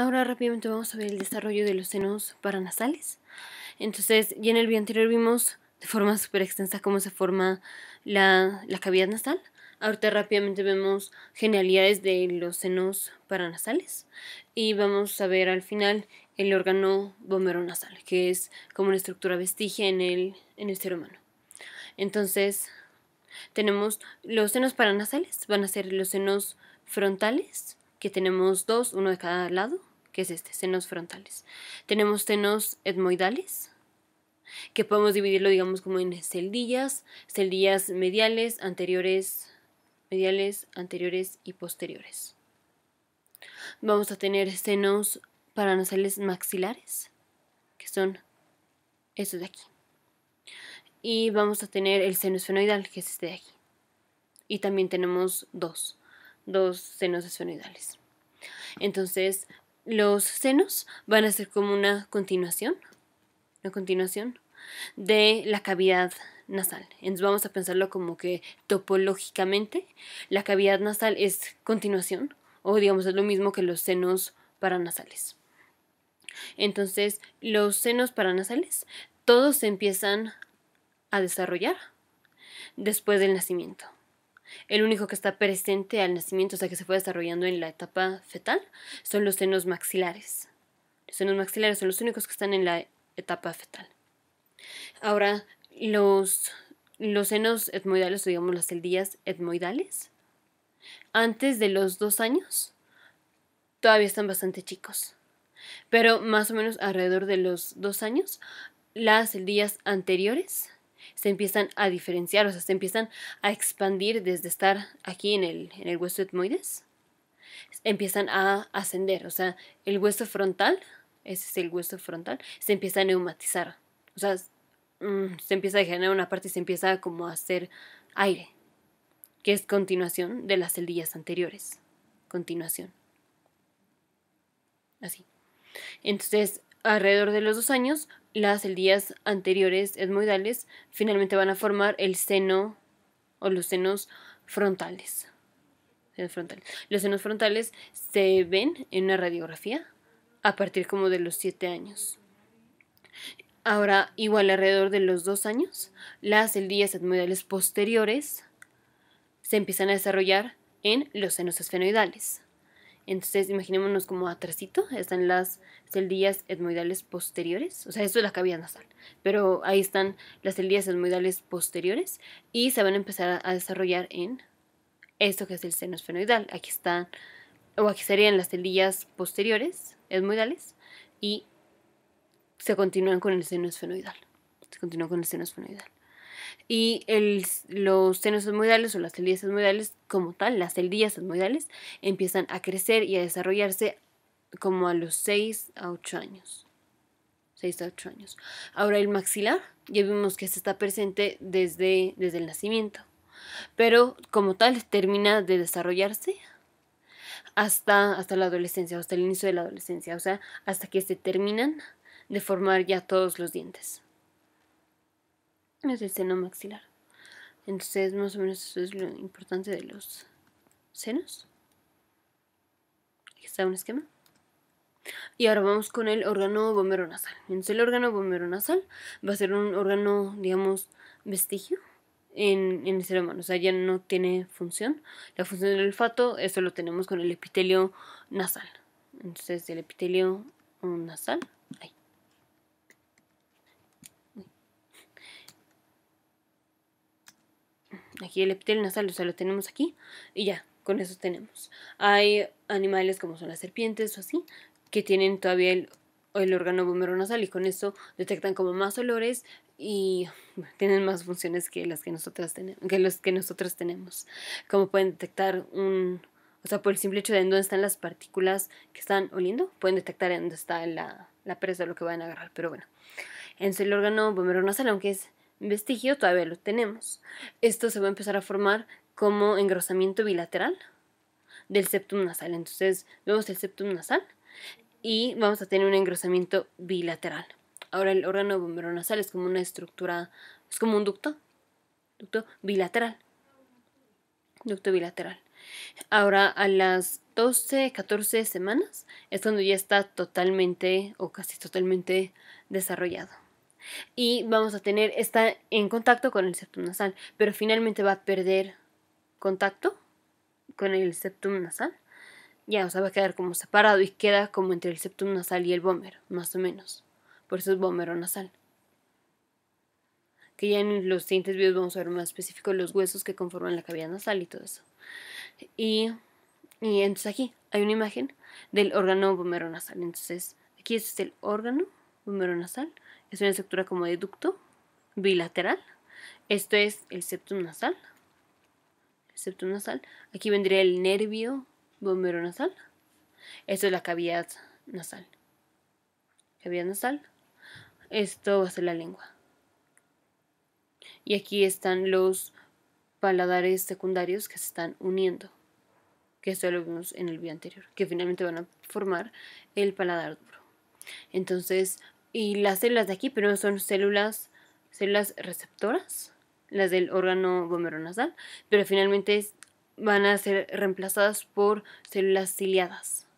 Ahora rápidamente vamos a ver el desarrollo de los senos paranasales. Entonces, ya en el video anterior vimos de forma súper extensa cómo se forma la, cavidad nasal. Ahorita rápidamente vemos genialidades de los senos paranasales y vamos a ver al final el órgano bombero nasal, que es como una estructura vestigia en el, en el ser humano. Entonces, tenemos los senos paranasales, van a ser los senos frontales, que tenemos dos, uno de cada lado, que es este, senos frontales. Tenemos senos etmoidales, que podemos dividirlo, digamos, como en celdillas, celdillas mediales, anteriores, mediales, anteriores y posteriores. Vamos a tener senos paranasales maxilares, que son estos de aquí. Y vamos a tener el seno esfenoidal, que es este de aquí. Y también tenemos dos, dos senos esfenoidales. Entonces, los senos van a ser como una continuación, una continuación de la cavidad nasal. Entonces vamos a pensarlo como que topológicamente la cavidad nasal es continuación o digamos es lo mismo que los senos paranasales. Entonces los senos paranasales todos se empiezan a desarrollar después del nacimiento. El único que está presente al nacimiento, o sea, que se fue desarrollando en la etapa fetal, son los senos maxilares. Los senos maxilares son los únicos que están en la etapa fetal. Ahora, los, senos etmoidales, o digamos las celdillas etmoidales, antes de los dos años, todavía están bastante chicos. Pero más o menos alrededor de los dos años, las celdillas anteriores se empiezan a diferenciar, o sea, se empiezan a expandir desde estar aquí en el, en el hueso etmoides, empiezan a ascender, o sea, el hueso frontal, ese es el hueso frontal, se empieza a neumatizar, o sea, mm, se empieza a generar una parte y se empieza como a hacer aire, que es continuación de las celdillas anteriores, continuación. Así. Entonces, alrededor de los dos años las celdillas anteriores etmoidales finalmente van a formar el seno o los senos frontales. Los senos frontales se ven en una radiografía a partir como de los 7 años. Ahora, igual alrededor de los 2 años, las celdillas etmoidales posteriores se empiezan a desarrollar en los senos esfenoidales. Entonces, imaginémonos como atrasito, están las celdillas etmoidales posteriores, o sea, esto es la cavidad nasal, pero ahí están las celdillas etmoidales posteriores y se van a empezar a desarrollar en esto que es el seno esfenoidal. Aquí están, o aquí serían las celdillas posteriores etmoidales y se continúan con el seno esfenoidal. Se continúan con el seno esfenoidal y el, los senos esmoidales o las celdillas esmoidales como tal, las celdillas esmoidales empiezan a crecer y a desarrollarse como a los 6 a 8 años. 6 a 8 años. Ahora el maxilar, ya vimos que este está presente desde, desde el nacimiento, pero como tal termina de desarrollarse hasta, hasta la adolescencia, hasta el inicio de la adolescencia, o sea, hasta que se terminan de formar ya todos los dientes es el seno maxilar. Entonces, más o menos eso es lo importante de los senos. Aquí está un esquema. Y ahora vamos con el órgano bombero nasal. Entonces el órgano bombero nasal va a ser un órgano, digamos, vestigio en, en el ser humano. O sea, ya no tiene función. La función del olfato, eso lo tenemos con el epitelio nasal. Entonces el epitelio nasal Aquí el epitel nasal, o sea, lo tenemos aquí y ya, con eso tenemos. Hay animales como son las serpientes o así, que tienen todavía el, órgano bombero nasal y con eso detectan como más olores y tienen más funciones que las que nosotras tenemos, que los que nosotros tenemos. Como pueden detectar un, o sea, por el simple hecho de en dónde están las partículas que están oliendo, pueden detectar en dónde está la, presa o lo que van a agarrar, pero bueno. en el órgano bombero nasal, aunque es vestigio todavía lo tenemos. Esto se va a empezar a formar como engrosamiento bilateral del septum nasal. Entonces vemos el septum nasal y vamos a tener un engrosamiento bilateral. Ahora el órgano bombero nasal es como una estructura, es como un ducto, ducto bilateral. Ducto bilateral. Ahora a las 12, 14 semanas es cuando ya está totalmente o casi totalmente desarrollado y vamos a tener, está en contacto con el septum nasal, pero finalmente va a perder contacto con el septum nasal. Ya, o sea, va a quedar como separado y queda como entre el septum nasal y el bómero, más o menos. Por eso es bómero nasal. Que ya en los siguientes videos vamos a ver más específico los huesos que conforman la cavidad nasal y todo eso. Y, entonces aquí hay una imagen del órgano bómero nasal. Entonces, aquí este es el órgano nasal es una estructura como de ducto bilateral. Esto es el septum nasal. septum nasal. Aquí vendría el nervio bombero nasal. Esto es la cavidad nasal. Cavidad nasal. Esto va a ser la lengua. Y aquí están los paladares secundarios que se están uniendo. Que esto lo vimos en el video anterior. Que finalmente van a formar el paladar duro. Entonces, y las células de aquí no son células, células receptoras, las del órgano nasal, pero finalmente van a ser reemplazadas por células ciliadas.